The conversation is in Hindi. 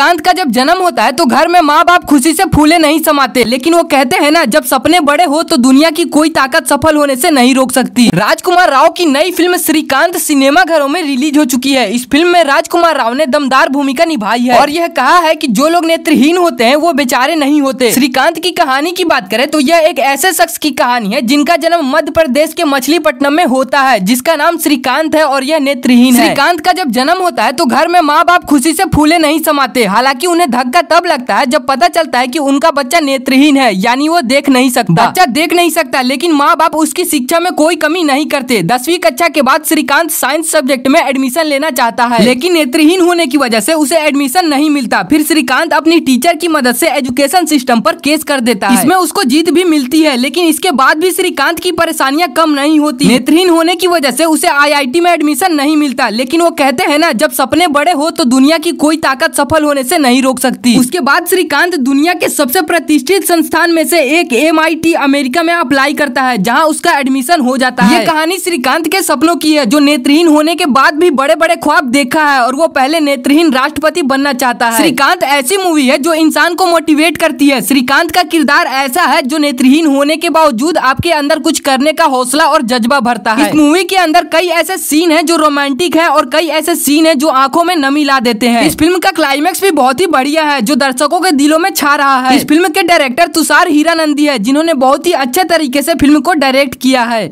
श्रीकांत का जब जन्म होता है तो घर में माँ बाप खुशी से फूले नहीं समाते लेकिन वो कहते हैं ना जब सपने बड़े हो तो दुनिया की कोई ताकत सफल होने से नहीं रोक सकती राजकुमार राव की नई फिल्म श्रीकांत सिनेमा घरों में रिलीज हो चुकी है इस फिल्म में राजकुमार राव ने दमदार भूमिका निभाई है और यह कहा है की जो लोग नेत्रहीन होते हैं वो बेचारे नहीं होते श्रीकांत की कहानी की बात करें तो यह एक ऐसे शख्स की कहानी है जिनका जन्म मध्य प्रदेश के मछली में होता है जिसका नाम श्रीकांत है और यह नेत्रहीन श्रीकांत का जब जन्म होता है तो घर में माँ बाप खुशी से फूले नहीं समाते हालांकि उन्हें धक्का तब लगता है जब पता चलता है कि उनका बच्चा नेत्रहीन है यानी वो देख नहीं सकता बच्चा देख नहीं सकता लेकिन माँ बाप उसकी शिक्षा में कोई कमी नहीं करते दसवीं कक्षा के बाद श्रीकांत साइंस सब्जेक्ट में एडमिशन लेना चाहता है लेकिन नेत्रहीन होने की वजह से उसे एडमिशन नहीं मिलता फिर श्रीकांत अपनी टीचर की मदद से एजुकेशन सिस्टम पर केस कर देता है इसमें उसको जीत भी मिलती है लेकिन इसके बाद भी श्रीकांत की परेशानियां कम नहीं होती नेत्रहीन होने की वजह से उसे आईआईटी में एडमिशन नहीं मिलता लेकिन वो कहते हैं ना जब सपने बड़े हो तो दुनिया की कोई ताकत सफल होने करने से नहीं रोक सकती उसके बाद श्रीकांत दुनिया के सबसे प्रतिष्ठित संस्थान में से एक एम अमेरिका में अप्लाई करता है जहाँ उसका एडमिशन हो जाता है ये कहानी श्रीकांत के सपनों की है जो नेत्रहीन होने के बाद भी बड़े बड़े ख्वाब देखा है और वो पहले नेत्रहीन राष्ट्रपति बनना चाहता है श्रीकांत ऐसी मूवी है जो इंसान को मोटिवेट करती है श्रीकांत का किरदार ऐसा है जो नेत्रहीन होने के बावजूद आपके अंदर कुछ करने का हौसला और जज्बा भरता है इस मूवी के अंदर कई ऐसे सीन है जो रोमांटिक है और कई ऐसे सीन है जो आंखों में नमी ला देते हैं इस फिल्म का क्लाइमैक्स भी मूवी बहुत ही बढ़िया है जो दर्शकों के दिलों में छा रहा है इस फिल्म के डायरेक्टर तुषार हीरानंदी है जिन्होंने बहुत ही अच्छे तरीके से फिल्म को डायरेक्ट किया है